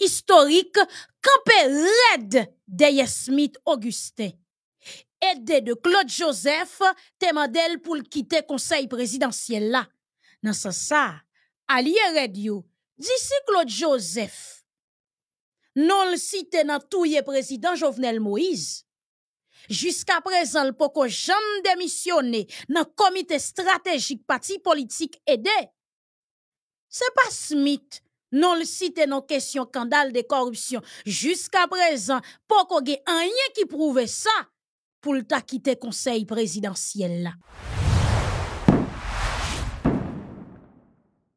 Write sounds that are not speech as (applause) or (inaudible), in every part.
historique, historique campé red de Smith Augustin. aidé de Claude Joseph temandel pour le quitter conseil présidentiel là sa ça. ça, allié Radio d'ici Claude Joseph. Non le dans tout le président Jovenel Moïse. jusqu'à présent le poko dans le comité comité stratégique parti politique Ce n'est pas Smith non le cité non question scandale de corruption. Jusqu'à présent, pas qu'on ait rien qui prouve ça pour le quitter conseil présidentiel là.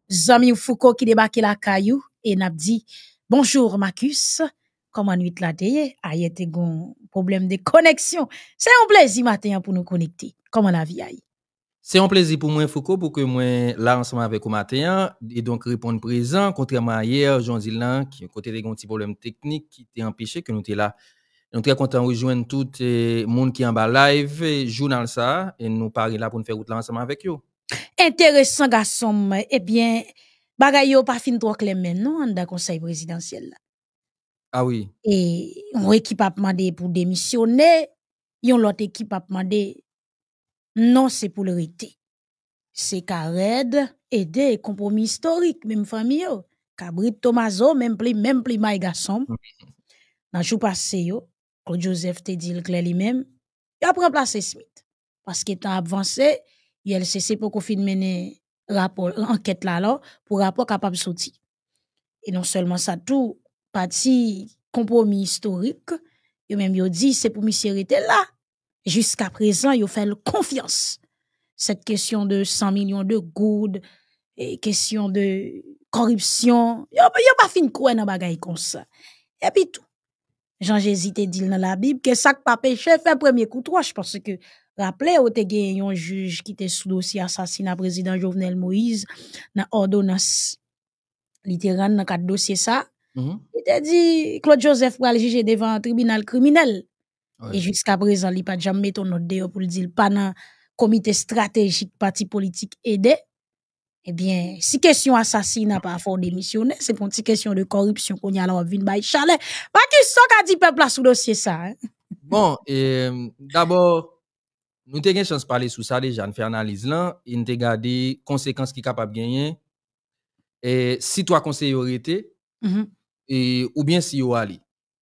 Zami Foucault qui débarque la caillou et n'a dit bonjour Marcus, comment nuit la Aïe, ah, gon problème de connexion. C'est un plaisir matin pour nous connecter. Comment la vie c'est un plaisir pour moi, Foucault, pour que moi, là, ensemble avec vous matin, et donc répondre présent, contrairement à hier, Jean Dylan, qui a côté des petits problèmes techniques qui t'a empêché que nous étions là. Nous sommes très contents de rejoindre tout le euh, monde qui est en bas live, et journal ça, et nous parler là pour nous faire route là ensemble avec vous. Intéressant, garçon. Eh bien, n'y a pas fin trop clair maintenant, dans le conseil présidentiel Ah oui. Et, on équipe a demandé pour démissionner, yon l'autre équipe a demandé non, c'est pour le C'est qu'à aide, aider, compromis historique, même famille, Cabrit Tomazo, même plus, même plus, maïga garçon. Dans le passé, Claude Joseph te dit le clair lui-même, il a remplacé Smith. Parce qu'il a avancé, il a cessé pour qu'on rapport enquête là pour rapport capable de sortir. Et non seulement ça, tout, parti compromis historique, il a même dit, c'est pour M. là. Jusqu'à présent, ils ont fait confiance. Cette question de 100 millions de goudes, et question de corruption, ils n'ont pas fini quoi dans bagaille comme ça. Et puis tout. Jean Jésus dit dans la Bible que ça que pas péché fait premier coup de je pense que Rappelez, au te un un juge qui était sous dossier assassinat président Jovenel Moïse dans ordonnance littérale dans quatre dossier ça. Mm-hmm. Il a dit Claude Joseph va le juger devant un tribunal criminel. Et jusqu'à présent, il pas jamais ton note dehors pour le dire pas dans comité stratégique parti politique aidé. Eh bien, si question assassinat pas fort démissionner, c'est pour une question de corruption qu'on y a là ville de chalet. Pas qui sont qu'à dit peuple là sous dossier ça. Hein. Bon, euh, d'abord nous avons chance de parler sur ça déjà, nous fait analyse là, et nous avons gardé les conséquences qui sont capables de gagner. Et si toi conseiller été, -hmm. et, ou bien si vous allez.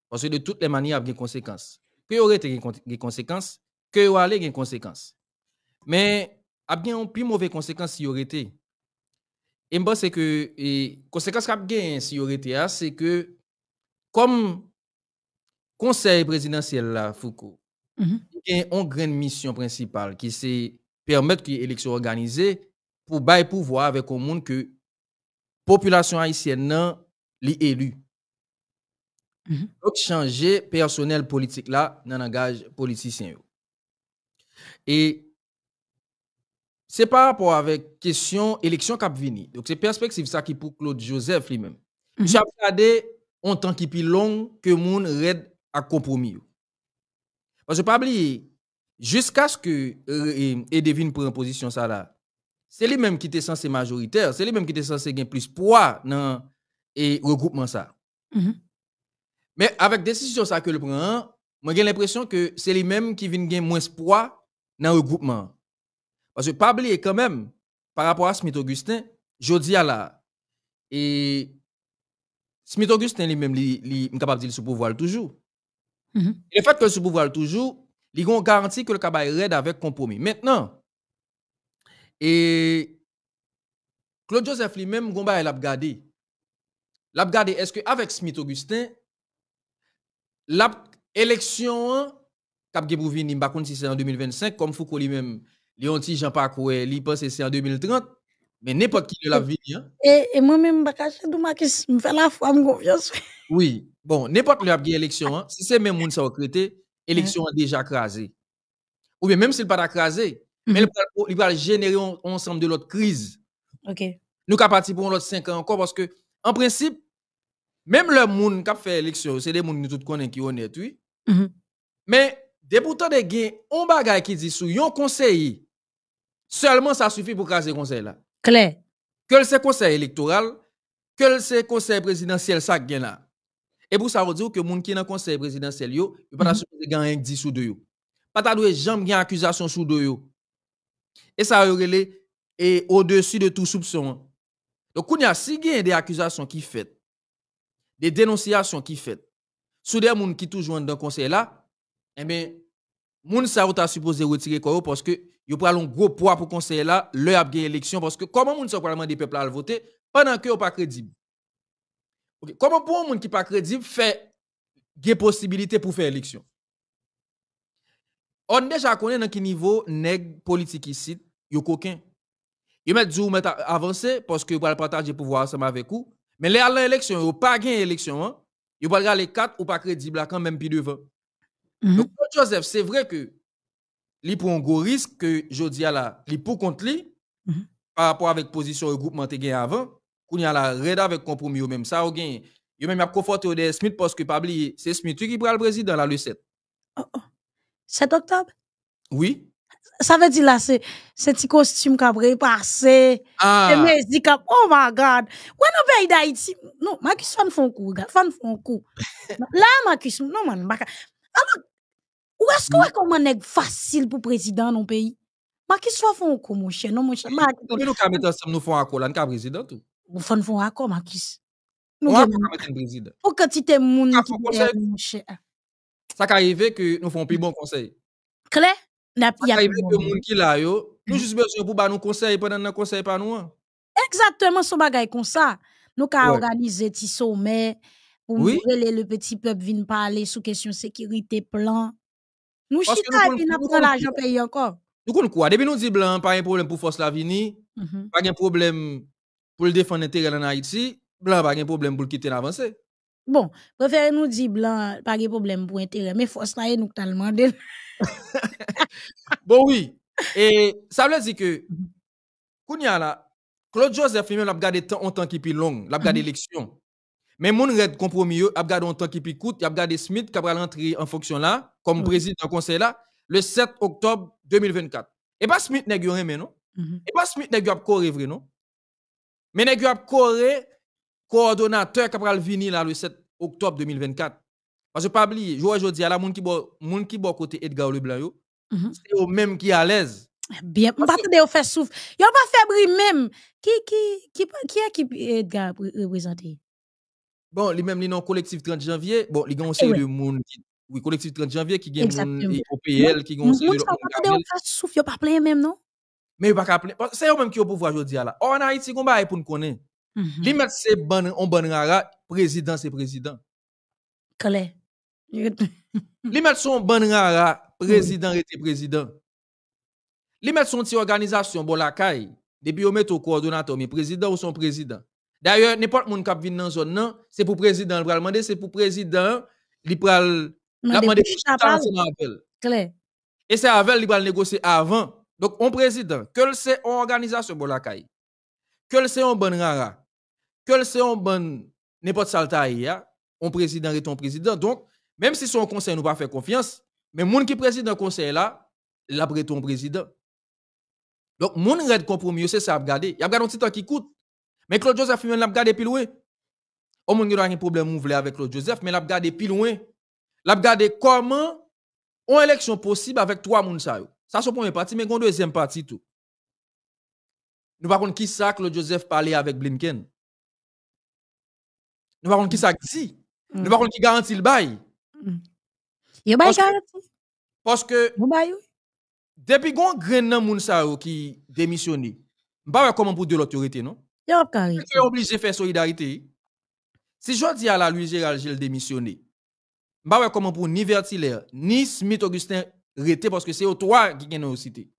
Parce que de toutes les manières, il y a des conséquences que aurait été les conséquences, que aurait allé conséquences. Mais a bien une plus mauvaise conséquence si aurait été. Et moi c'est que et conséquence qu'a bien si aurait c'est que comme conseil présidentiel là Foucault mm-hmm. il y a une grande mission principale qui c'est permettre que l'élection organisée pour bailler pouvoir avec un monde que population haïtienne non élus. Mm-hmm. Donc, changer personnel politique là dans le politicien. Et c'est par rapport avec question élection est Donc, c'est perspective ça qui pour Claude Joseph lui-même. Mm -hmm. J'ai regardé en temps qui plus long que moun red à compromis. Parce que pas oublier, jusqu'à ce que euh, et, position ça là, c'est lui-même qui était censé majoritaire, c'est lui-même qui était censé gagner plus poids dans le regroupement ça. Mm-hmm. Mais avec décision ça que le prend, moi j'ai l'impression que c'est lui-même qui vient gagner moins poids dans le groupement. Parce que pas est quand même par rapport à Smith Augustin, dis à la et Smith Augustin lui-même est capable de dire sous pouvoir toujours. Mm-hmm. le fait que sous pouvoir toujours, il garantit que le cabaret raide avec compromis. Maintenant et Claude Joseph lui-même, Gomba, il a regardé. est-ce avec Smith Augustin, l'élection cap pou vini m'pa si c'est en 2025 comme Foucault lui-même li Jean paul li pense c'est en 2030 mais n'importe qui de la vie et, moi-même pas caché dou Marcus me la foi me confiance oui bon n'importe le a vu élection si c'est même monde ça recruté élection a déjà crasé ou bien même s'il pas crasé mais il mhm. va générer ensemble de l'autre crise OK nous parti pour l'autre 5 ans encore parce que en principe même le monde qui a fait l'élection, c'est des gens qui tout qui sont honnêtes, oui. Mhm. Mais de gain, on bagay qui dit sous yon conseiller, seulement ça suffit pour casser conseil là. Quel Que le conseil électoral, que le conseil présidentiel ça gain là. Et pour ça, on dit que les gens qui ont un conseil présidentiel, yo, ne pas supposé gagner 10 sous deux. Pas de jamais une accusation sous deux. Et ça, relé et au-dessus de tout soupçon. Donc, il y a si des accusations qui faites les dénonciations qui fait. sous des gens qui toujours dans le conseil là, eh bien, moun sa ou supposé retirer quoi parce que yo pral un gros poids pour conseil là, leur a gagné élection parce que comment les gens pral demander peuple à voter pendant que sont pas crédible. Comment pour un monde qui pas crédible fait des possibilités pour faire élection. On déjà connaît dans quel niveau nèg politique ici, yo coquin. Yo met du met avancer parce que pour partager partager pouvoir ensemble avec vous mais les à l'élection, ils n'ont pas gagné l'élection. Hein? Ils pas gagné les 4 ou pas crédible quand même, puis devant. Mhm. Donc, Joseph, c'est vrai que il prend un gros risque que Jodia là, il pour contre lui, mhm. par rapport avec position regroupement te gagné avant, qu'on y a la red avec compromis ou même ça, ou gagné. Il même a conforté au Smith parce que, pas oublier, c'est Smith qui prend le président le 7. oh. 7 octobre? Oui. sa ve di la se ti kostyme kabre parse, ah. e me e zikap oh my god, wè nou be a yi da iti nou, Makis fan fon kou fan fon kou, (laughs) la Makis nou man, maka ou esko wè kon man neg fasil pou prezident nou peyi, Makis fan fon kou monshe, non, nou monshe nou fon akou la, nou ka prezident ou nou fan fon akou Makis nou kan foun akou monshe sa ka yive ki nou fon pi bon konsey kle? N'a pas y monde qui là yo, nous mm-hmm. juste besoin pour ba nous conseil pendant nos conseil pas nous. Hein. Exactement son bagay comme ça. Nous ka organisé ti sommet pour oui. le petit peuple vinn parler sous question sécurité plan. Nous chita vinn prendre l'argent pays encore. Nous kon quoi depuis nous dit blanc pas un problème pour force la vini, mm-hmm. pas un problème pour le défendre intérêt en Haïti, blanc pas un problème pour quitter l'avancée. Bon, préférez nous dire blanc, pas de problème pour intérêt, mais force là, nous t'a demandé. (laughs) bon, oui. Et ça veut dire que, Kounia là, Claude Joseph il a gardé en temps qui plus long, a gardé mhm. l'élection. Mais mon red compromis, il a gardé un temps qui plus court, a gardé Smith qui va rentrer en fonction là, comme président du conseil là, le 7 octobre 2024. Et pas Smith n'a pas non? Mhm. Et pas Smith n'a pas non? Mais n'a pas coordonnateur qui va venir là le 7 octobre 2024. Parce que pas oublier, je aujourd'hui à la moun qui moun qui côté Edgar Leblanc yo, mhm. c'est eux même qui à l'aise. Bien, on pas faire souffle. Yo pas même qui qui qui qui Edgar représenter Bon, les mêmes les non collectif 30 janvier, bon, les eh série de moun oui, collectif 30 janvier qui gagne OPL qui gagne pas plein même non. Mais pas C'est même qui pouvoir pour Mm -hmm. Li met se ban, on ban rara, président. se président. Kole. li met son ban rara, président mm-hmm. rete président. Li met son ti les la lakay, depi met au coordonnateur, mi président ou son président. D'ailleurs, n'importe moun kap vin nan zon nan, se pou président, li pral mande, se pou président, li pral... La mande pou chita se nan apel. Kole. E se avel li pral negose avant. Donc, on président, que c'est une organisation pour la CAI, que c'est un bon rara, que c'est un bon n'importe saltaï Un président est un président donc même si son conseil nous pas fait confiance mais moun qui président conseil là la ton président donc moun red compromis c'est ça regarder y a un petit temps qui coûte mais Claude Joseph il l'a regardé plus loin au monde il a un problème mouvlé avec Claude Joseph mais a regardé plus loin Il a gardé comment une élection possible avec trois personnes. ça ça c'est premier parti mais une deuxième partie tout nous par contre qui ça Claude Joseph parlait avec Blinken nous ne va pas qui ça ne va pas qui garantit le bail. Il mm. bail garantie? Parce que depuis qu'on grain nan moun sa qui démissionné. M'pa comment pour de l'autorité non? Il est obligé de faire solidarité. Si je dis à la Louis Gérald Gilles démissionné. M'pa comment pour ni Vertilaire ni Smith Augustin rester parce que c'est au toi qui gagne cité.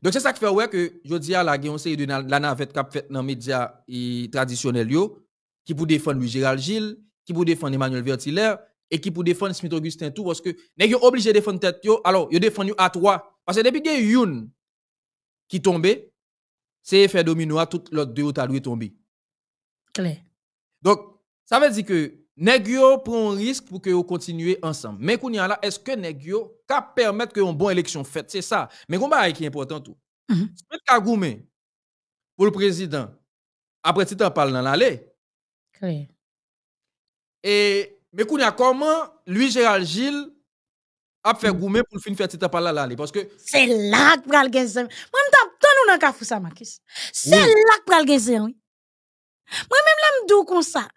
Donc c'est ça qui fait que je dis à la gagne de la navette cap fait dans médias traditionnels qui pour défendre Louis Gérald Gilles, qui pour défendre Emmanuel Vertiller et qui pour défendre Smith Augustin tout parce que nèg est obligé de défendre tête yo, alors yo défendre à trois parce que depuis que youn qui tombé, c'est effet domino à toute l'autre deux autres lui tomber. clair Donc ça veut dire que nèg prend un risque pour que vous continuez ensemble. Mais qu'on y a là, est-ce que nèg yo permettre que une bonne élection faite, c'est ça. Mais est-ce qui est important tout. Mm -hmm. Smith pour le président après tu en parles dans l'allée et, mais comment lui, Gérald Gilles, a fait mm. gourmet pour finir faire cette parole là parce que c'est là que pral gazé moi m't'a tenu dans kafou ça Marcus c'est là que pral oui moi même là me dis comme ça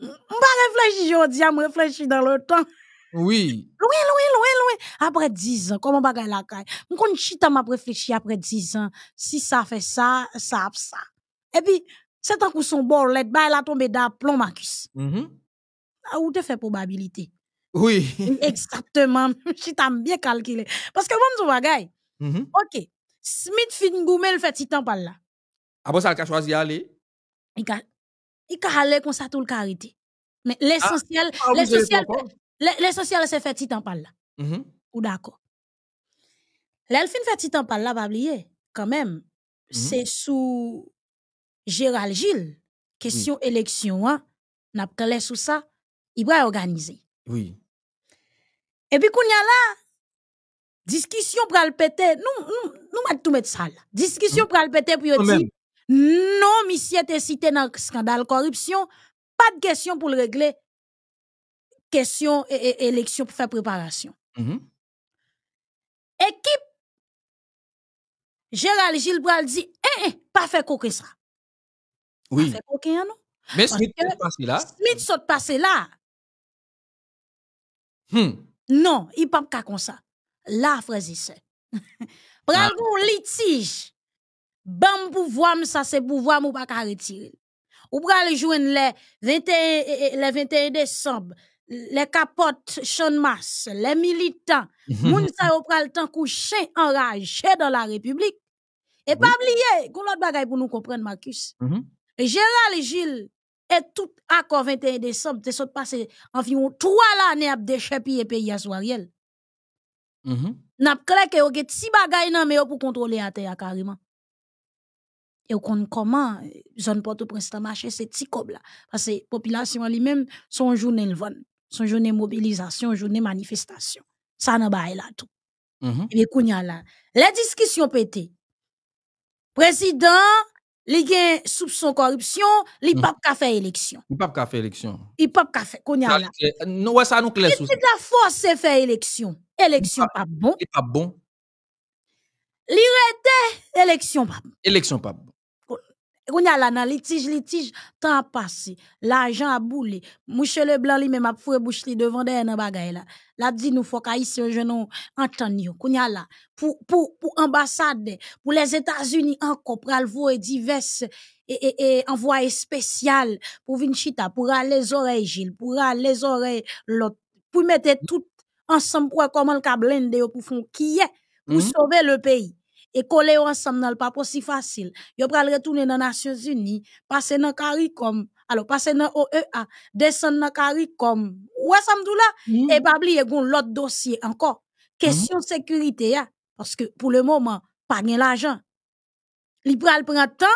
pas réfléchir je me réfléchis dans le temps oui loin loin loin loin après 10 ans comment bagay la caille m'konn chita m'a réfléchi après 10 ans si ça fait ça ça ça et puis c'est un coup son bol let, bail la tombe dans plon Marcus. Mm -hmm. A ah, ou te fait probabilité Oui. (laughs) Exactement. (laughs) Je t'aime bien calculer. Parce que, bon, bagay. Mm Ok. Smith fin goumel fait titan parle. Ah bon, ça a ka choisi aller Il ka, il a aller kon ça tout le karité. Mais ah, l'essentiel, ah, l'essentiel, l'essentiel c'est fait titan par là. Mm-hmm. Ou d'accord Lèl fin titan par là, pas quand même, mm-hmm. c'est sous... sous. Gérald Gilles, question élection, hein. n'a pas sur ça, il va organiser. Oui. Et puis, qu'on y a là, discussion pour le péter, nous, nous, nous, tout mettre ça là. Discussion pour le péter, pour dire, non, monsieur, t'es cité dans le scandale corruption, pas de question pour le régler, question et, élection e, pour faire préparation. Équipe, mm-hmm. Gérald Gilles Bral dit, eh, eh pas fait coquin ça. Oui. Mais Smith est passé là. Smith est passé là. Hmm. Non, il pas cas comme ça. Là, frère et (laughs) ah. litige. Bam pouvoir ça c'est pouvoir peut pas retirer. Ou pral joindre les 21 les 21 décembre les capotes Chonmas, les militants, (laughs) moun sa yo le temps couché enragé dans la République. Et pas oublier, gon l'autre bagaille pour nous comprendre Marcus. Mhm. Général Gilles et tout accord 21 décembre, te sont passé environ trois l'année à déchapiller pays à Soariel. Mm-hmm. N'a clair que vous avez si bagay mais pour contrôler à terre carrément. Et vous comment zone Port-au-Prince marché c'est petit cob là parce que population elle même son journée le vanne, son journée mobilisation, journée manifestation. Ça n'a pas là tout. Mm -hmm. Et bien, la, discussion pété. Président, les soupçons soupçon corruption, li mm. ka élection. L'IPAP café ka élection. L'IPAP a ka fè kounya la. Nou wè sa nou klè sou. Li la force faire élection. Élection pas bon. pas pa bon. Li élection pas. bon. Élection pas bon. On a là dans litige litige temps passé l'argent a boulé mouche le blanc lui même a foué bouche devant des nan bagaille là la dit nous faut qu'haïtien nous entendre yo qu'on a là pour pour pour ambassade pour les États-Unis encore pour voir diverses et, et, et spécial pour Vinchita, pour aller les oreilles Gilles, pour aller les oreilles pour mettre tout ensemble pour comment le blende pour font qui est, pour mhm. sauver le pays et coller ensemble dans le pas aussi facile. Yo pral retourner dans Nations Unies, passer dans CARICOM, alors passer dans OEA, descendre dans CARICOM. Ouais ça me là mm. et pas oublier gon l'autre dossier encore. Question de mm. sécurité hein. parce que pour le moment pas gain l'argent. Il prendre le temps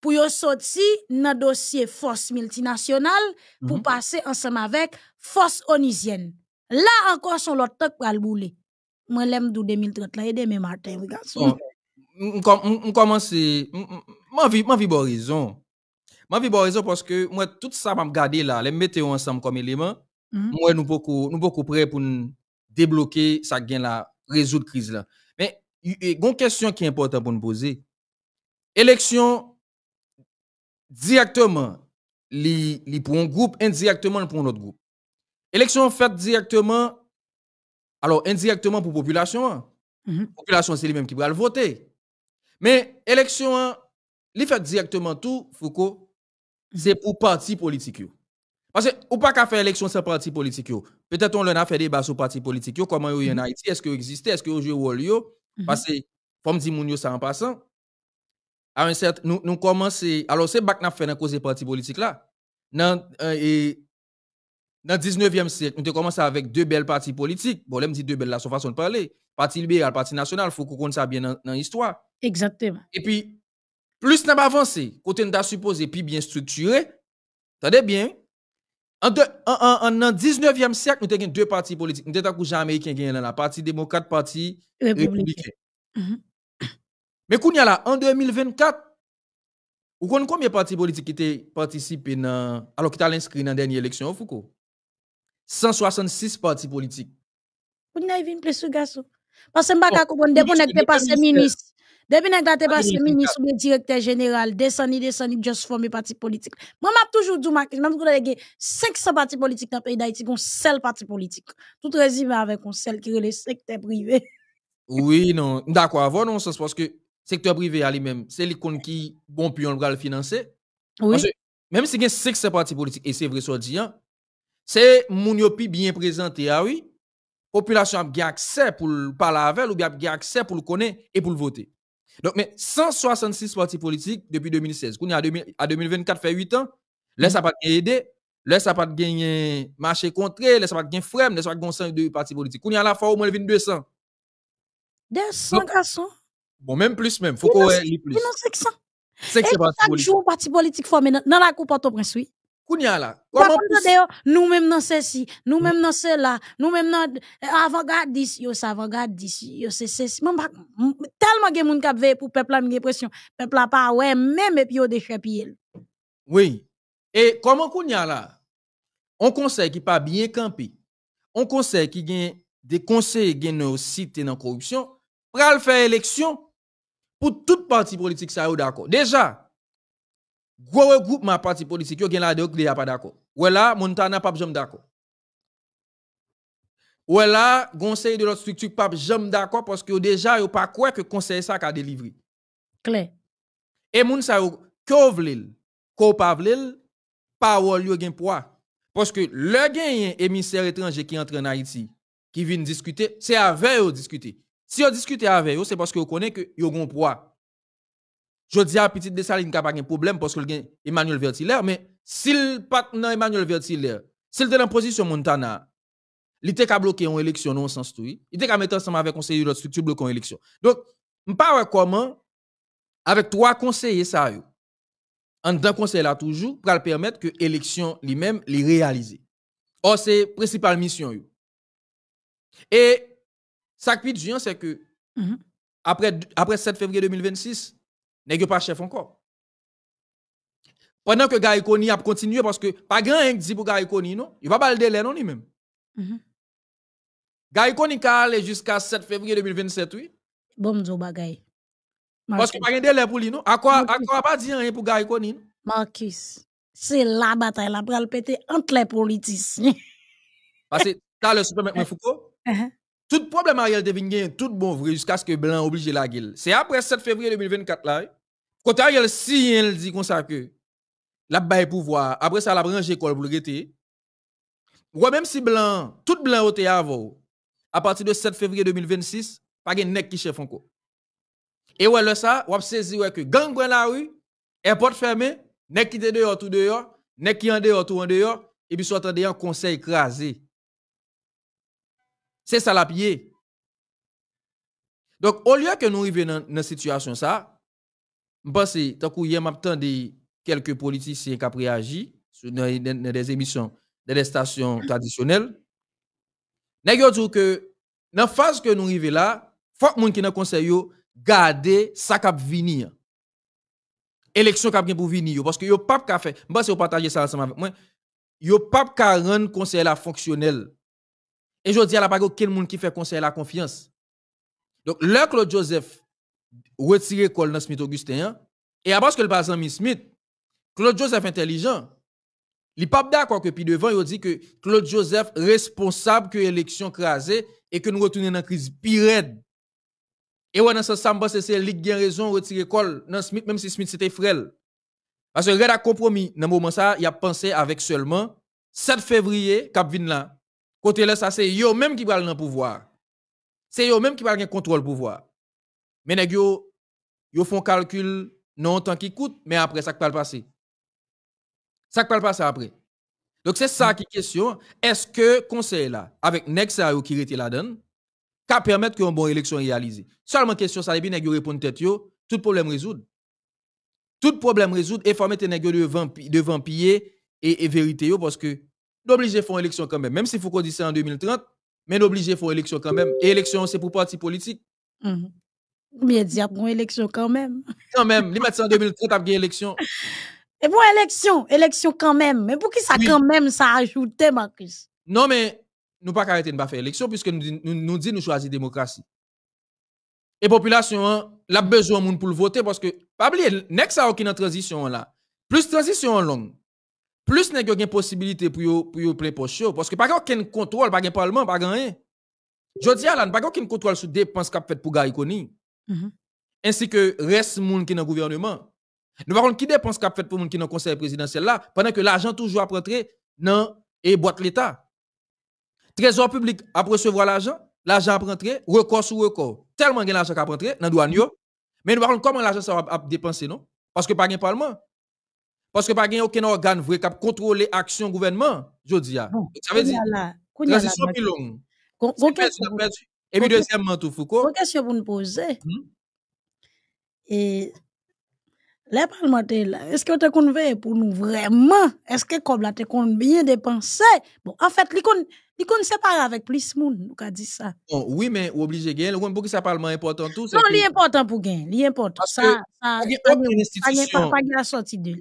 pour yo sortir dans dossier force multinationale pour mm. passer ensemble avec force onisienne. Là encore sont l'autre temps pral bouler moi l'aime 2030 là et demain matin on commence m'en vie m'en vie bon raison m'en vie raison parce que moi tout ça m'a garder là les mettez ensemble comme élément mm-hmm. moi nous beaucoup nous beaucoup prêts pour débloquer ça gain là résoudre crise là mais il une question qui est importante pour nous poser élection directement li, li pour un groupe indirectement pour un autre groupe élection faites directement alors, indirectement pour la population, la hein. mm-hmm. population, c'est lui-même qui va voter. Mais l'élection, il hein, fait directement tout, Foucault, mm-hmm. c'est pour parti politique. Parce que, ou pas qu'à faire élection sans parti politique. Peut-être on a fait débat sur parti politique, comment mm -hmm. en mm-hmm. Haïti, est-ce qu'il existe, est-ce qu'il joue au lieu. Parce que, comme dit Mounio, ça en passant, nous, commençons, alors c'est bac n'a fait dans cause parti politique là. Dans, euh, dans le 19e siècle, nous avons commencé avec deux belles partis politiques. Bon, là, me dit deux belles, là, son façon de parler. Parti libéral, parti national, il faut qu'on connaisse ça bien dans l'histoire. Exactement. Et puis, plus nous avons avancé, côté nous avons supposé, puis bien structuré, attendez bien, en, en, 19e siècle, nous avons deux partis politiques. Nous avons déjà américain qui la parti démocrate, parti républicain. (coughs) Mais qu'on y a là, en 2024, vous connaissez combien de partis politiques qui ont participé alors qui ont inscrit dans la dernière élection, Foucault? 166 partis politiques. Vous n'avez pas plus ce garçon. Parce que je ne comprends pas, depuis que passé ministre, depuis que tu passé ministre ou directeur général, descendu, descendu, juste formé parti politique. Moi, je toujours dit, je suis 500 partis politiques dans le pays d'Haïti, un seul parti politique. Tout résumé avec un seul qui est le secteur privé. Oui, non. D'accord, avant, non, parce que le secteur privé à lui-même, c'est l'icône qui, bon, puis on le financer. Oui. même si il y a 500 partis politiques, et c'est vrai, soit dit, hein, c'est moun bien présenté, ah oui. Population a accès pour parler avec ou bien a accès pour le connaître et pour le voter. Donc, mais 166 partis politiques depuis 2016. Qu'on a à 2024, fait 8 ans. Là, ça pas aidé. Là, ça pas gagner marché contre. Là, ça pas gagné frein, Là, ça pas gagné 5 de partis politiques. Qu'on à la fois au moins 200. 200 garçons. Bon, même plus même. Faut qu'on ait plus. 500. C'est que c'est Chaque jour, parti politique formé dans la cour au prince oui. Comment la. nous même dans ceci, nous même dans cela, nous même dans avant garde yo c'est avant-gardis, yo c'est Tellement e de monde qui veut pour peuple, j'ai l'impression, peuple la pas, ouais, même et puis au déchapillé. Oui. Et comment Kounya On conseille qui pas bien campé, on conseille qui gagne des conseils qui nos cités dans corruption, pral faire élection pour toute partie politique ça d'accord. Déjà, gros ma parti politique yo gen la de qui pas d'accord. Ou là Montana pas jamais d'accord. Ou là conseil de l'autre structure pas jamais d'accord parce que déjà yo pas quoi que conseil ça qu'a délivré. clé. Et moun sa yo ko vlil, ko pa pa parole yo gen poids parce que le gen émissaire étranger qui entre en Haïti qui vient discuter, c'est avec yo discuter. Si on discute avec eux, c'est parce que vous connaissez que yo gon un poids. Je dis à Petit Dessaline qu'il n'y a pas de problème parce qu'il y Emmanuel Vertiller, mais s'il pas dans Emmanuel Vertiller, s'il est dans la position Montana, il était qu'à bloquer une élection non sans tout. Il était qu'à mettre ensemble avec conseiller de structure bloquer une élection. Donc, je ne comment, avec trois conseillers, ça, en d'un conseil là toujours, pour permettre que l'élection lui-même les réalise. Or, c'est la principale mission. Et, ça qui est c'est que, mm-hmm. après, après 7 février 2026, nest pas chef encore? Pendant que Gary a continué, parce que pas grand chose dit pour Gary non? Il va pas le délai, non, lui-même. Mm a allé jusqu'à 7 février 2027, oui? Bon, je bagay. Parce que pas grand délai pour lui, non? À quoi, à quoi pas dire rien pour Gary Marcus, c'est la bataille, la pral pété entre les politiciens. parce que, as le super Foucault. (laughs) Uh-huh. Tout problème Ariel devine tout bon vrai jusqu'à ce que Blanc oblige la guille. C'est après 7 février 2024 là. Hein. Quand Ariel si elle dit comme ça que la baille pouvoir, après ça la branche école pour le Ou même si Blanc, tout Blanc au avant, à partir de 7 février 2026, pas de nek qui chef encore. Et ouais le ça, ou saisi ouais que gang la rue, porte fermé, nek qui dehors tout dehors, nek qui en dehors tout en dehors et puis soit en conseil écrasé. C'est ça la pied. Donc, au lieu que nous arrivions dans cette situation ça, je pense que tant qu'il quelques politiciens qui ont réagi dans des émissions, dans des stations traditionnelles, nous dit que dans la phase que nous arrivons là, il faut que les gens qui conseil garder ça qui va venir. Élection qui va pour venir. Parce que yo pas qu'à faire. Je pense que vous partagez ça ensemble avec moi. Yo pas qu'à rendre conseil fonctionnel. Et je dis à la bague, quel monde qui fait conseil à la confiance. Donc, le Claude Joseph retire Cole dans Smith Augustin, et après que le passe Miss Smith, Claude Joseph intelligent, il n'est pas d'accord que puis devant, il dit que Claude Joseph responsable que l'élection crasée et que nous retournons dans la crise pire. Et ouais, dans ce sens, c'est lui qui a raison retirer Cole dans Smith, même si Smith c'était frêle. Parce que Red a compromis, dans le moment ça, il a pensé avec seulement 7 février, Cap là, Côté là, ça c'est eux même qui parlent dans le pouvoir. C'est eux même qui parle le contrôle pouvoir. Mais nèg yo, yo font calcul non tant qui coûte, mais après ça qui va le passer. Ça qui va le passer après. Donc c'est ça qui est question. Est-ce que conseil là, avec nèg ça qui était la donne, qui permettre une bonne élection réalisée. Seulement question ça, et puis nèg yo répond tête yo, tout problème résout. Tout problème résout et faut mettre nèg devant devant les et, et vérité yo parce que à faire une élection quand même. Même si Foucault dit ça en 2030, mais à faire une élection quand même. Et élection, c'est pour parti politique. Mais -hmm. Bien dire pour une élection quand même. Quand même. Les ça en 2030 ont une élection. Et pour élection, élection quand même. Mais pour qui ça quand même, ça ajoute, Marcus? Non, mais nous pas arrêter de faire faire élection puisque nous, nous, nous dit nous choisir démocratie. Et hein, la population, a besoin monde pour voter parce que, pas oublier, next ça aucune transition là. Plus transition longue, plus nèg yo une possibilité pour yo pour yo plein poche parce que pas aucun contrôle, pas gen parlement, pas rien. Jodi a lan pas aucun contrôle sur dépenses qu'a fait pour les gens mm-hmm. Ainsi que reste moun qui dans le gouvernement. Nous parlons qui dépense qu'a fait pour moun qui dans conseil présidentiel là pendant que l'argent toujours a rentrer dans et boîte l'état. Trésor public a recevoir l'argent, l'argent a rentrer record sur record. Tellement gen l'argent qu'a rentrer dans douane yo. Mais nous parlons comment l'argent ça dépensé, dépenser non parce que pas gen parlement. Parce que pas a aucun organe vrai qui contrôler action gouvernement, je dis. Ah. Ça veut dire, transition plus longue. Et puis deuxièmement, tout Foucault. Une question pour nous posez hmm? Et les parlementaires, est-ce que tu convaincu pour nous vraiment? Est-ce que comme là, tu bien dépensé? Bon, en fait, ils ne pas avec plus de monde, a dit ça. oui, mais obligé gain gagner. Pour qui ça parlement important tout? Non, c'est important pour gagner. L'important. Ça, ça, pas, pas, pas, pas, pas, pas, pas, pas,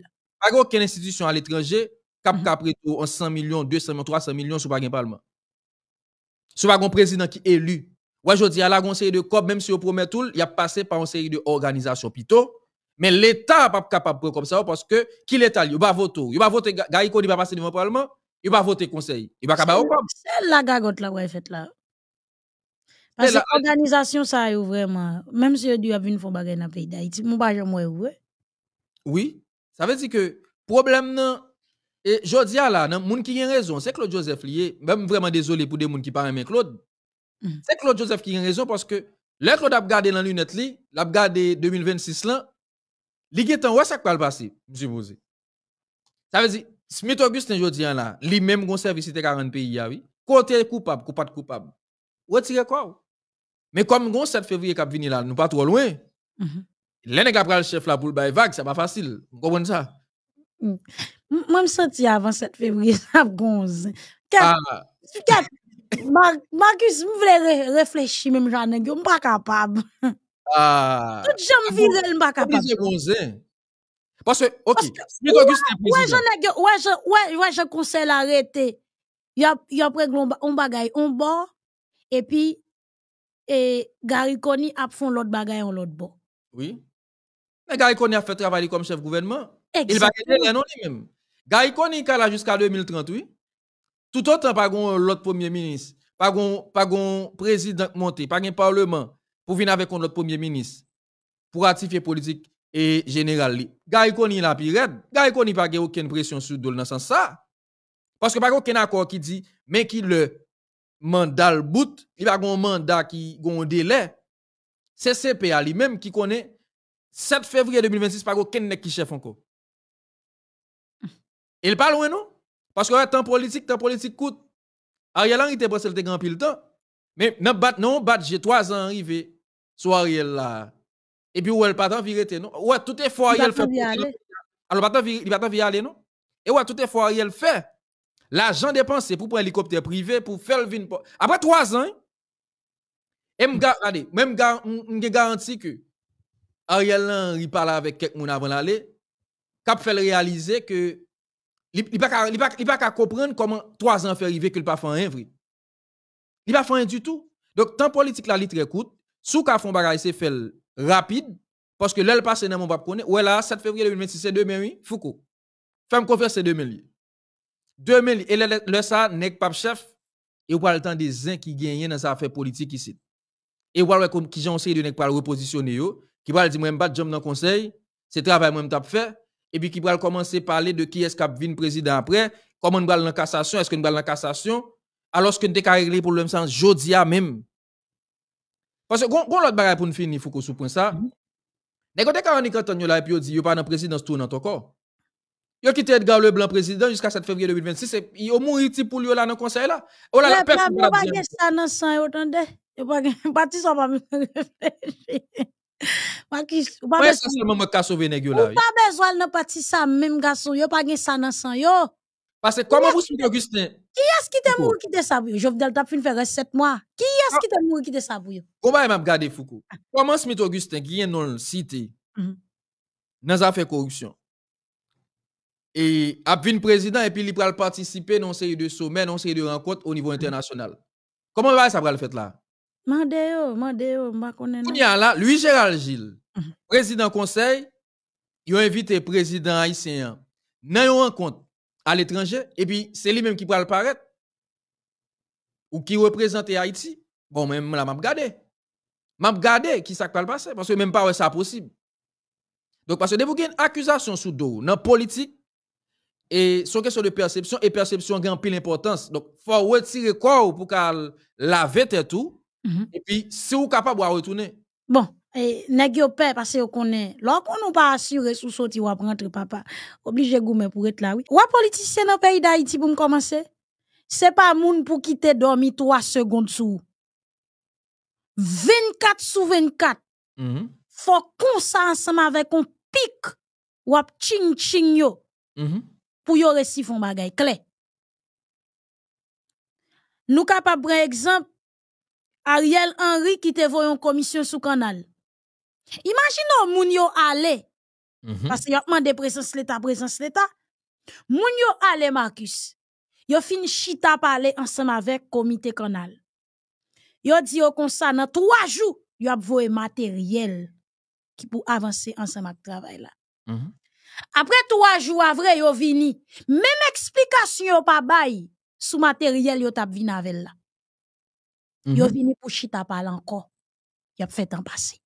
pas contre, institution à l'étranger cap a mhm. pris en 100 millions, 200 millions, 300 millions sur pas parlement. Sur pas un président qui est élu. Ouais, je dis à la conseil de COP, même si on promet tout, il a passé par une série d'organisations plutôt. Mais l'État n'est pas capable de comme ça parce que qui l'État, il va voter. Il va voter, Gaïko, il va passer devant le Parlement, il va voter conseil. Il va capable C'est la gagote là, ouais, fait là. Parce que l'organisation, ça, vraiment, même si on a qu'il y a une fois dans le pays d'Haïti, mon pas jamais Oui. Ça veut dire que problème non et jodi a là, non qui a raison, c'est Claude Joseph lié. Même ben, vraiment désolé pour des gens qui parlent mais Claude. Mm. C'est Claude Joseph qui a raison parce que le Claude a gardé dans lunette li, l'a regardé 2026 là. Li getan ouais ça va passer, je suppose Ça veut dire Smith Augustin jodi a là, lui même gon service 40 pays a ah oui. Côté coupable, coupable coupable. Retirer quoi? Mais comme gon 7 février qui venu là, nous pas trop loin. Mm-hmm. L'année nèk apra chef la pou l bay vague, sa pas facile. Mwen kompon ça Moi, m senti avan 7 cette février. (laughs) gonz. Kat, ah. kat, Marcus m vle réfléchir, même jan nèk yo, m pa Ah. Tout jam virel m pas capable Mwen se Parce que, ok, Smith Augustin président. Ouais, ouais, ouais, je conseille l'arrêter. Il y a après on bagaille on bord et puis et Gary Conny a font l'autre bagaille en l'autre bord. Oui. Mais Gaïkoni a fait travailler comme chef gouvernement. Il va gagner non lui-même. Gaïkoni est là jusqu'à 2038. Tout autant, pas l'autre premier ministre, pas un président monté, pas un parlement pour venir avec l'autre premier ministre pour ratifier politique et là Gaïkoni la pirate. n'a pas aucune pression sur Dol dans sens ça. Parce que pas aucun accord qui dit, mais qui le mandat le bout, il va un mandat qui a un délai. C'est CPA lui-même qui connaît 7 février 2026, pas aucun nek qui chef encore. Hmm. Il pas loin non Parce que tant politique, tant politique coûte. Ariel Henry te pensé le grand pile temps. Mais non bat non bat j'ai 3 ans arrivé sur Ariel là. Et puis ou elle pas tant viré non. Ouais, tout effort Ariel fait. Alors pas tant il pas virer aller non. Et ouais, tout effort Ariel fait. L'argent dépensé pour un hélicoptère privé pour faire le vin. Après 3 ans, hein, et m'ga, même m'ga, m'ga garantie que Ariel Henry parle avec quelqu'un avant d'aller, cap fait réaliser que il pas pas comprendre comment trois ans fait arriver qu'il pas fait rien vrai. Il pas fait rien du tout. Donc temps politique là il très court, sous ka font bagaille c'est fait rapide parce que l'elle passe dans mon pas connaît. Ouais là 7 février 2026 c'est demain oui, Foucault. Femme confiance c'est 2000. 2000 et le, ça n'est pas chef et ou pas le temps des uns qui gagnent dans sa affaire politique ici. Et ou pas comme qui j'en de n'est pas repositionner yo qui va dire moi pas de dans conseil, c'est travail moi m'tap fait et puis qui va commencer à parler de qui est-ce qui le président après, comment on va dans cassation, est-ce qu'on va dans cassation alors que nous pour le problème sans jodia même. Parce que quand l'autre bagarre pour finir, il faut qu'on sous ça. Nèg quand on est là et puis on dit yo pas dans présidence tout dans ton corps. Yo quitté Edgar Leblanc président jusqu'à 7 février 2026 et il mouri pour lui là dans conseil là. Oh là la personne pas ça dans sang yo tande. pas parti ça pas réfléchir. Ouais, ça seulement sauver là. Pas besoin de parti ça même garçon, yo pas gain ça dans sang yo. Parce que comment vous suivez Augustin Qui est-ce qui t'a mouri qui t'a savou Je vais t'a fin faire 7 mois. Qui est-ce ah. qui t'a mouri qui t'a savou Comment m'a garder Foukou ah. Comment Smith Augustin qui est dans le cité mm-hmm. Dans affaire corruption. Et a le président et puis il va participer dans une série de sommets, dans une série de rencontres au niveau mm-hmm. international. Comment va ça va le faire là Mande yo, mande yo, mba Louis Gérald Gilles, mhm. président conseil, il a invité président haïtien dans une rencontre à l'étranger, et puis c'est lui-même qui va le paraître, ou qui représente Haïti. Bon, même là, m'a regardé. M'a regardé qui ça va parce que même pas ça possible. Donc, parce que dès vous avez une accusation sous dos, dans politique, et son question de perception, et perception grand pile importance. Donc, il faut retirer corps pour qu'elle lave tout Mm-hmm. Et puis, si vous êtes capable de retourner. Bon, et n'est-ce pas parce que vous connaissez. Lorsqu'on n'a pas assuré sous sorti ou rentrer, papa, obligé de pour être là, oui. Ou politicien dans le pays d'Haïti pour commencer? C'est pas moun pour quitter dormi 3 secondes sous. 24 sur 24. Mm Faut qu'on s'en ensemble avec un pic ou ap ching ching yo. Mm -hmm. Pour yo récif un bagay clé. Nous capables, par exemple, Ariel Henry qui te voyon commission sous canal. Imaginez moun yo Allé, mhm. parce -hmm. demandé présence de présence l'État, présence l'État. moun yo ale Marcus, yo fin chita parler ensemble avec comité canal. Yo a yo ça, dans 3 jours, yo a matériel matériel qui pou avancer ensemble ak travail. là. Mhm. Après -hmm. jours, 3 jours avre yo vini, même explication yo pa bay sou matériel yo tap avec là. Il Yo mm-hmm. vini pour chita parle encore. Y a fait temps passé.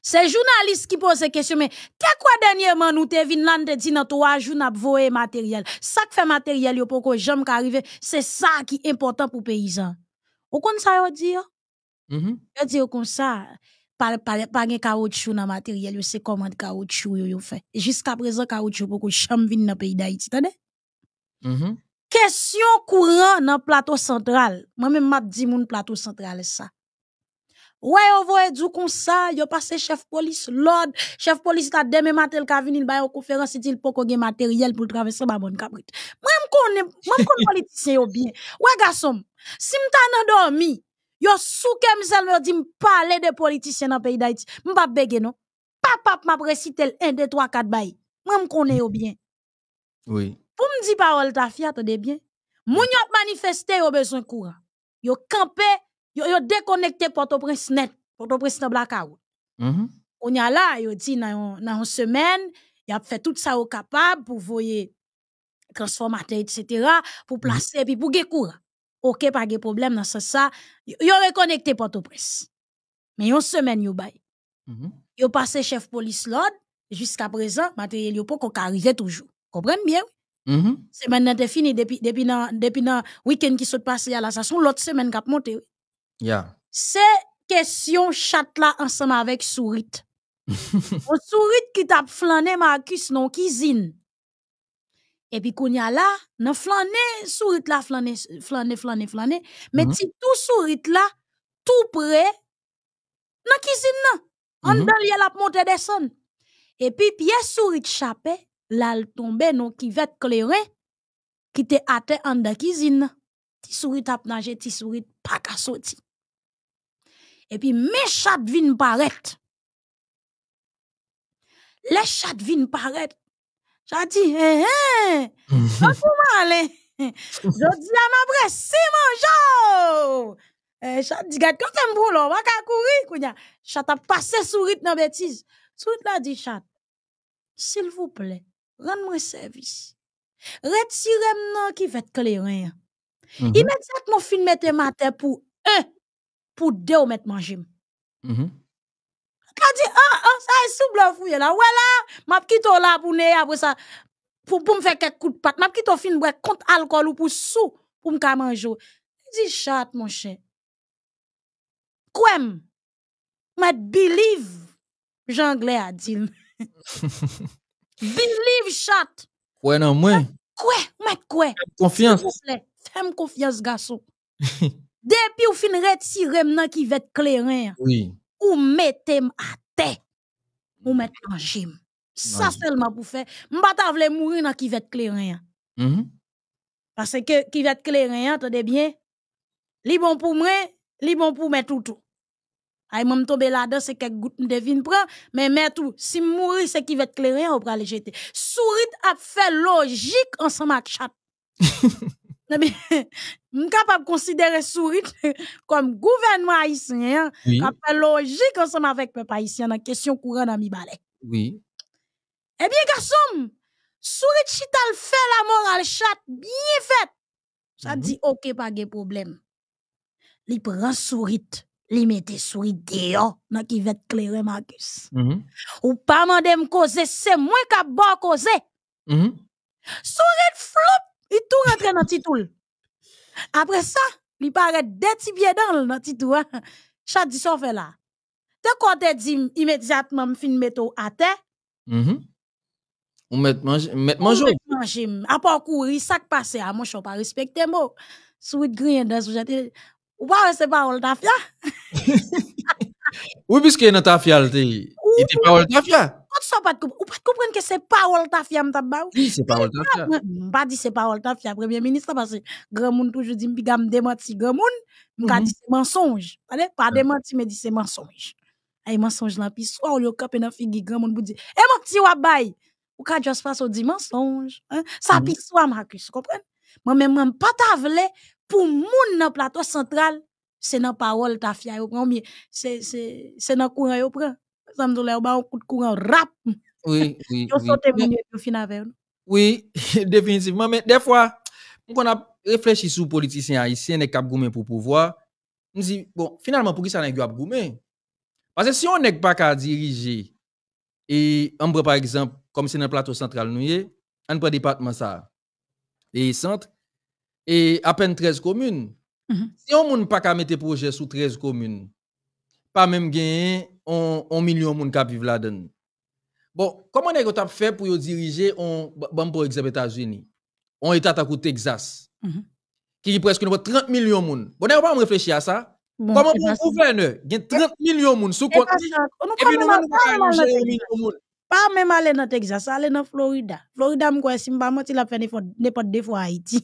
C'est journaliste qui pose question mais te quoi dernièrement nous te vinn là te dit dans trois jours n'a voyé matériel. Ça qui fait matériel yo pour que jambe arrivent, c'est ça qui est important pour paysan. Ou konn ça yo dire? Mhm. Mm dire comme ça par par gen caoutchouc matériel, c'est comment caoutchouc yo fait. Jusqu'à présent caoutchouc pour que jambe vinn dans pays d'Haïti, t'entends? Mhm. Question courant nan plateau central. Moi même m'a dit moun plateau central sa. Wè ça, vo e kon sa, yo pase chef police, lord, chef police ta deme matel ka vinil bayo konferansi pou ko gen materyel pou travesse babon kabrit. moi mkon, mkon politisyen yo bien. Wè gasom, si mta nan dormi, yo souke msel mwen di mpale de politisyen nan peyi ne m'pa pas. bege non. Papap map réciter 1, 2, 3, 4 bayi. même mkon yo bien. Oui. Pour me dire parole ta fille, attendez bien. Moun mm. yo manifesté au besoin courant. Yo campé, yo, yo déconnecté Port-au-Prince net, Port-au-Prince dans blackout. Mm On y a là, yo dit dans une semaine, il a fait tout ça au capable pour voyer transformateur etc. pour mm-hmm. placer puis pour courant. OK, pas de problème dans ce ça, yo reconnecté Port-au-Prince. Mais une semaine yo bay. Mm mm-hmm. Yo passé chef police l'ordre jusqu'à présent, matériel yo pas qu'on toujours. Comprenez bien? Oui? c'est mm-hmm. maintenant Semaine n'était depuis depuis nan, depuis nan week-end qui s'est passé à la ça l'autre semaine qui a monté. Ces Yeah. C'est question chat là ensemble avec sourit. (laughs) On sourit qui t'a flané Marcus non cuisine. Et puis qu'on y a là, nan flané sourit là flané flané flané flané, mais mm-hmm. si tout sourit là tout près nan cuisine là. Mm -hmm. On dans y a la monter descendre. Et puis pièce sourit chapé là non qui va éclairer qui était à en la cuisine ti souris tap nager ti souris pas qu'à et puis mes chats viennent paraître. les chats viennent paraître. j'ai dit eh eh pas malin hein. je dis à ma presse mon eh chat dit gars quand t'aime boulon va courir kounya chat a passé souris dans bêtise souris là dit chat s'il vous plaît rends-moi service. retirez nan ki vet Il rien. Mm -hmm. fin mette tête pour un, pour deux ou mette manjim. Mm mm-hmm. di, ah, ah, ça est sous fouye la. m'a la, map kito la pou ne pour sa, pou, pou quelques coups de pat. Map kito fin boire kont alcool ou pour sou pou me ka manjou. Di chat, mon chè. Kouèm, m'a believe, jan adil. a (laughs) Believe chat. Ouais, non, moi. Quoi, mais quoi? Confiance. Fais-moi confiance, garçon. (laughs) Depuis ou fin retire m'nan qui vet clérin. Oui. Ou mettez à tête. Ou mettez en gym. Ça seulement pour faire. M'bata vle mourir nan qui vet être clair -hmm. Parce que qui vet clérin, t'en bien. Li bon pour moi, li bon pour mettre tout. Aïe, m'ont m'tombe là-dedans, c'est quelques gouttes m'devine prendre. Mais, mais tout, si mourir, c'est qu'il va être clair on va le jeter. Sourit a fait logique ensemble avec chat. (laughs) Non, mais, capable de considérer Sourit comme gouvernement haïtien. A fait logique ensemble avec peuple haïtien dans question courante dans mes Oui. Eh bien, garçon, Sourit chital fait la morale chat bien fait. Ça mhm. dit, ok, pas de problème. Il prend Sourit li mette sou ideo nan ki vet kleren Marcus. Mm -hmm. Ou pa mande m koze, se mwen ka bo koze. Mm -hmm. red flop, il tou rentre nan titoul. Apre sa, li pare deti bie dans nan titou. Chad di son fe la. Te kote di imediatman m fin meto ate. Mm -hmm. Ou met manjim. Ou met manjim. Apo kouri, sak pase a, mon chou pa respecté mo. Sou it grien dan sou ou pas, c'est pas Old Tafia? (laughs) oui, puisque il y a Tafia, il n'est pas Old Tafia. Vous ne pouvez comprendre que c'est pas Old Tafia, m'a Oui, c'est pas Old Tafia. pas dit c'est pas Old Tafia, Premier ministre, parce que grand monde toujours dit que je me démenti, grand monde, je mhm. dit c'est mensonge. allez Pas mm -hmm. démenti, mais dit c'est mensonge. Et mensonge, là, puis soit on oh, le capte dans la grand monde, vous dit, et eh, mon petit wabai, ou quand je passe au dimanche mensonge, hein. ça, mhm. puis soit Marcus, vous comprenez? Moi-même, je ne pas t'avouer, pour dans le plateau central, c'est nan parole ta fia yo prend, c'est nan courant yo prend. Ça me un coup de courant rap. Oui, (laughs) oui. Yo Oui, (laughs) définitivement. Mais des fois, quand on a réfléchi sur les politiciens haïtiens et qui pour pouvoir, on dit, bon, finalement, pour qui ça n'est pas goumé? Parce que si on n'est pas qu'à diriger, et on prend par exemple, comme c'est dans le plateau central, nous y est, on prend département ça, et centre, et à peine 13 communes. Si on ne pas mettre projet sous 13 communes, pas même gagner un million de personnes qui vivent là-dedans. Bon, comment est-ce que tu fait pour diriger, on, bon, pour exemple, États-Unis, on État à Texas, qui est presque 30 millions de personnes. Bon, on pas réfléchir à ça. Bon, comment vous gouverneur, il y a 30 millions de personnes sous compte. Et puis nous, on pas même aller dans Texas, aller dans Florida. Florida, je sais que si je ne fait des fois à Haïti.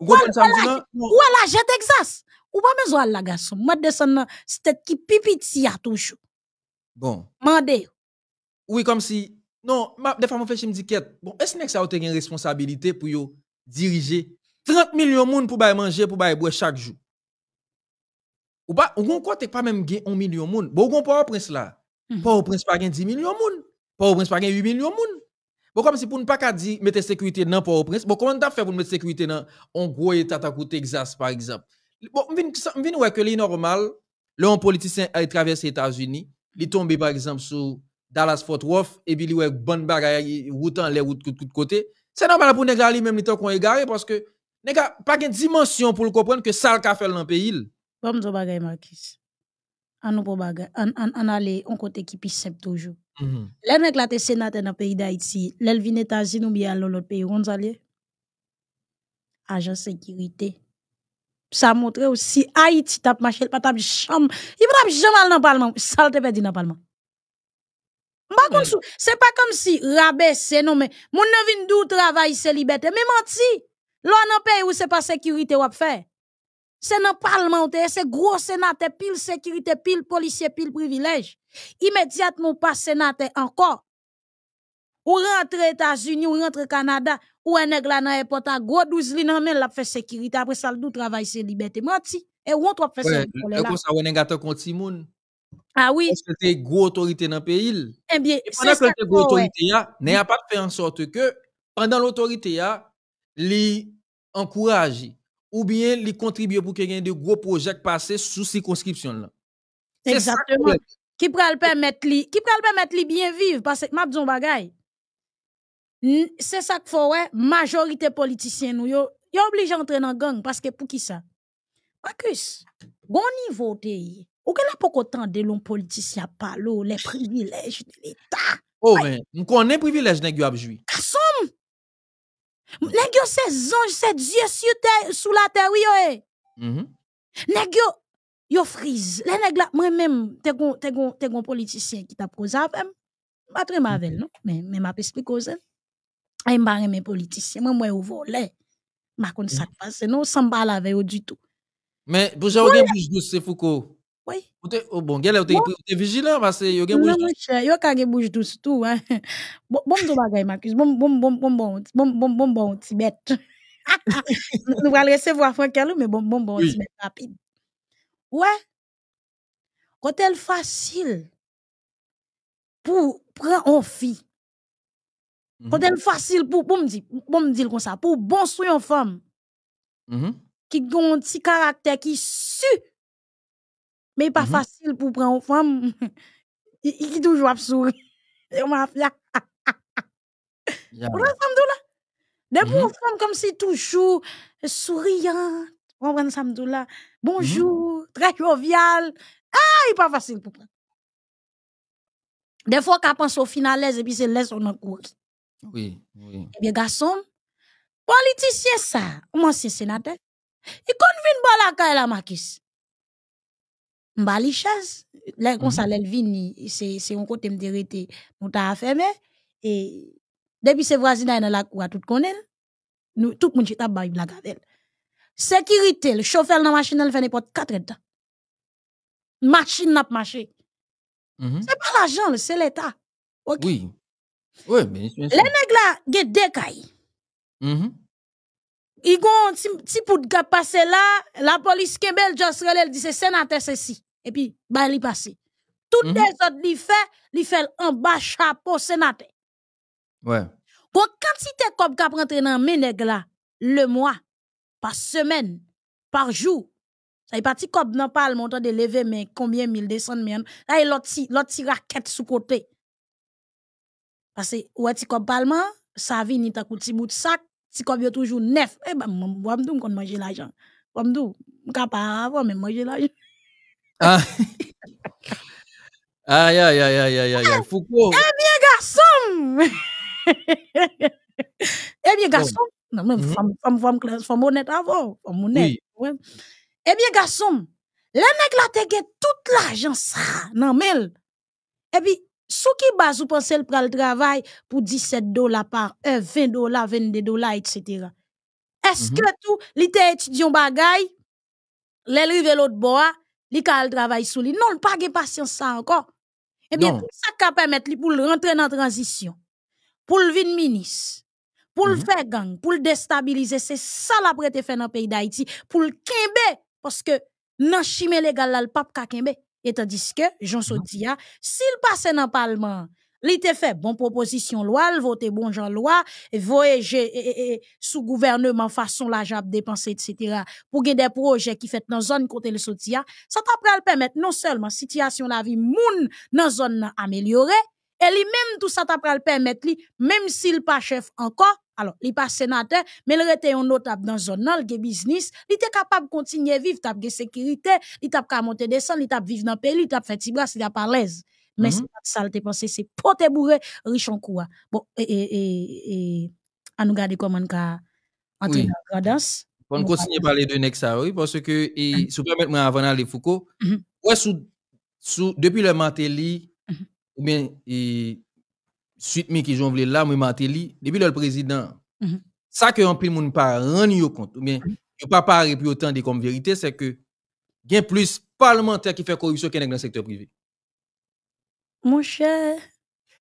Ou à la jet ala Texas. Ou pa besoin ala gason. Mwen desen nan stet qui pipit si toujours. Bon. Mande Oui, comme si... Non, je mwen fèche mdi une Bon, Est-ce que vous avez une responsabilité pour diriger 30 millions moun pou pour manger, pour boire chaque jour? Ou pas, ou ne kote pa même gen 1 million de monde? Bon, on hmm. pas ou prins la. Mm. Pa ou prins pa gen 10 millions moun. Pa ou prins pa gen 8 de moun. Bon, comme si pour ne pas dire mettre sécurité dans Port-au-Prince, bon, comment t'as fait pour mettre sécurité dans un gros état comme Texas, par exemple? Bon, je viens voir que c'est normal, là, politicien a les États-Unis, il est tombé, par exemple, sur Dallas Fort Worth, et puis il a bonne bagaille, route en les routes de côté. C'est normal pour les lui-même, il qu'on égaré parce que, n'est pas une dimension pour comprendre que ça le fait dans le pays. Bon, je vais Marquis en nous pour bagarre en aller en côté qui pisse toujours l'un est que la té sénateur dans pays d'Haïti l'elle vient états nous bien l'autre pays on allait agence sécurité ça montre aussi Haïti tape marché pas t'a il va pas jamais dans parlement ça te perdre dans parlement c'est pas comme si rabaisse non mais mon nevin vinn dou travail c'est liberté mais menti l'on en pays où c'est pas sécurité ou faire c'est dans le Parlement, c'est gros sénateur, pile sécurité, pile policier, pile privilège. Immédiatement, pas sénateur encore. Ou rentre États-Unis, ou rentre Canada, ou un nègre là dans l'aéroport, gros 12 lignes, mais la fait sécurité. Après ça, le doux travail, c'est liberté. Moi, et on doit faire ça? Le ça, contre Simon. Ah oui. Parce que c'est gros autorité dans le pays. Eh bien, c'est ça. Pendant que gros autorité, il pas fait en sorte que, pendant l'autorité, les encourage ou bien li contribue pour que y ait de gros projets passés sous circonscription là. Exactement. Qui pourra le permettre li, qui pourra le permettre li bien vivre parce que m'a dit C'est ça qu'il faut ouais, majorité politicien nous yo, yo obligé entrer dans gang parce que pour qui ça Marcus, bon niveau y. Ou que là pour autant de politiciens politicien palo, les privilèges de l'État. Oh, mais, on connaît privilèges de l'État. Lèk yo se zonj, se djye sou la te wiyo e. Lèk yo friz. Eh. Lèk mm-hmm. yo mwen mèm te gon politisyen ki ta prozapem. Matre mw avèl nou. Mè m apes mi kozen. M barè mwen politisyen. Mwen mwen wò vò lè. M akon sakpase mm. nou. San bar la vè yo di tou. Mè, boujè ou gen bouj dou se fou kò. Oi? Bom, vigilant que do hein. (laughs) Bon Bon, bon, bagay, Bon bon, bon, bon, bon, bon, bon, bon, (laughs) Nous recevoir mais bon, bon, bon, rapide. Ouais. facile pour prendre en fille. Mm-hmm. Quand facile pour, bon bon ça, pour bon soin en femme. Mm-hmm. Qui ont un petit caractère qui mais pas mm-hmm. facile pour prendre une femme. (laughs) Il qui toujours sourire. (laughs) Et on m'a fait la femme là. Des mm -hmm. femmes comme si toujours souriante. On prend femme mm-hmm. là. Bonjour, très jovial. Ah, il pas facile pour prendre. Des fois, quand on pense au final, et puis c'est l'aise, on en court. Oui, oui. Eh bien, garçon, politicien ça, mon c'est sénateur, il convient pas la caille la maquise m'ba là quand ça mhm. l'est vini c'est c'est un côté me rété nous t'a fermé et depuis ce voisinage dans la cour tout connait nous tout monde t'a baï la avec sécurité le chauffeur dans machine elle fait n'importe 4 temps machine n'a pas marché mhm. c'est pas l'argent c'est l'état OK oui oui mais les nègres là gè des hmm il y a un petit peu de gars passé là, la police qui est belle, elle dit c'est sénateur, c'est ici. Et puis, bah, il passe. Tout mhm. les autres, il fait, il fait un bas chapeau sénateur. Ouais. Bon, quantité de cop qui a dans mes le mois, par semaine, par jour, ça y parti comme n'a pas le montant de lever, mais combien mille cents mais là, il y a l'autre raquette sous côté. Parce que, ouais, tu cop parlement, ça vient, n'est pas un petit bout de sac. Si comme yo toujours neuf, eh ben, moi, je me manger l'argent. Je me capable même manger l'argent. (laughs) Ah. ya ya ya ya ya Foucault. Eh bien, garçon! (laughs) eh bien, garçon! Non, mais, mhm. femme, femme, honnête avant. Femme honnête. Eh bien, garçon, les mecs, là, te toute l'argent, ça, non, mais, et eh puis, Sou qui baz ou panse mhm. le travail pour 17 dollars par heure, 20 dollars, 22 dollars, etc. Est-ce que tout tout, étudiants bagay, ils rive lot l'autre bois li ka sou li. Non, pas pa ge pasyans ça ankon. Eh ça pou sa li pour pour dans transition, pour transition, pour pour ministre, pour mhm. gang, pour le c'est ça ça la dans fait le pays pays pour pour le kembe, que nan légal, légal, là, ka kembe. Et tandis que, Jean mhm. Sotia, s'il passait dans le Parlement, il était fait bon proposition loi, vote bon Jean loi, voyager sous gouvernement façon la dépensé dépenser, etc. Pour gagner des projets qui fait dans zone côté le Sotia, ça le permettre non seulement situation la vie moun dans zone améliorée, et lui-même, tout ça, t'a le permettre, même s'il pas chef encore, alors, il pas sénateur, mais il était un notable dans zone nan, le business, il était capable de continuer à vivre, t'a de sécurité, il t'a qu'à monter des il t'a vivre dans le pays, il t'a fait bras il a pas l'aise. Mais pas mhm. ça, tu pensé, c'est te bourré, riche en coua. Bon, et, et, et, à nous garder comment on entrer dans la Pour continuer à parler de Nexa, oui, parce que, hein? si vous permettez, avant d'aller Foucault, mhm. ouais, sous, sous, depuis le Mantelli, ou bien e, suite mi qui j'en voulais là, moi Martelly, depuis le président, ça mhm. que en pile moun pas rendu compte, ou bien mhm. pas parlé pour autant de comme vérité, c'est que il y a plus parlementaires qui fait corruption qu'un dans le secteur privé. Mon cher.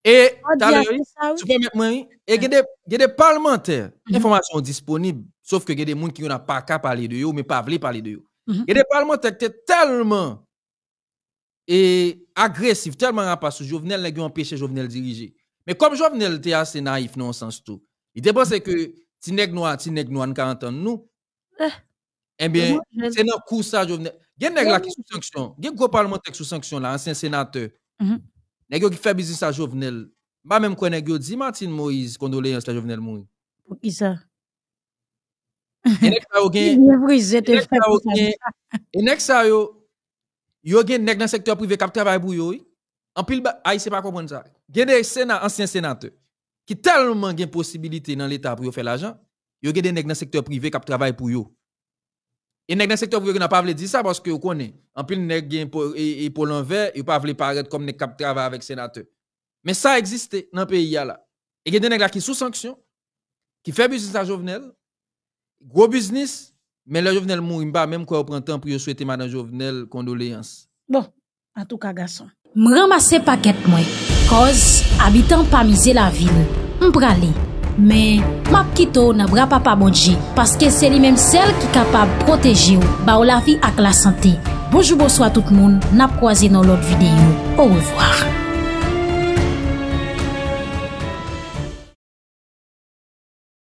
Et il y a des parlementaires, information disponible, sauf que il y a des gens qui n'ont pas qu'à parler de eux, mais pas voulu parler de mhm. eux. Il y a des parlementaires qui sont tellement et agressif, tellement rapace. Jovenel n'a pas empêché Jovenel diriger. Mais comme Jovenel était assez naïf, non, sens tout, il dépensait que Tineg Noir, Tineg Noir, 40 ans, nous, eh bien, c'est dans le coup ça, Jovenel. Il y a qui sous sanction. Il y a un gros parlementaire sous sanction, l'ancien sénateur. Il y a qui fait business à Jovenel. Moi, même quand il dit Martine Moïse, condoléances à Jovenel Moïse. Pour qui ça? Il y a des gens qui Yo gen nèg dans secteur privé qui travaillent pour yo. En pile a ah, pas comprendre ça. Gen des anciens sénateurs qui tellement de possibilités dans l'état pour faire l'argent, yo gen des nèg dans secteur privé qui travaillent pour yo. Et nèg dans secteur privé n'a pas voulu dire ça parce que vous connaissez. En pile nèg gen et e, pour l'envers, yo pas voulu paraître comme nèg qui travay avec sénateurs. Mais ça existe dans le pays là. Et gen des gens qui qui sous sanction qui fait business à Jovenel, gros business Men la jovenel mou imba, menm kwa ou prantan pou yo souwete manan jovenel kondoleans. Bon, an tou ka gason. M ramase paket mwen, koz, abitan pa mize la vil, m prale. Men, map kito nan bra pa pa mounji, paske se li menm sel ki kapab proteji ou, ba ou la vi ak la sante. Bojou bojou a tout moun, nap kwa zi nan lot videyo. Ou revoar.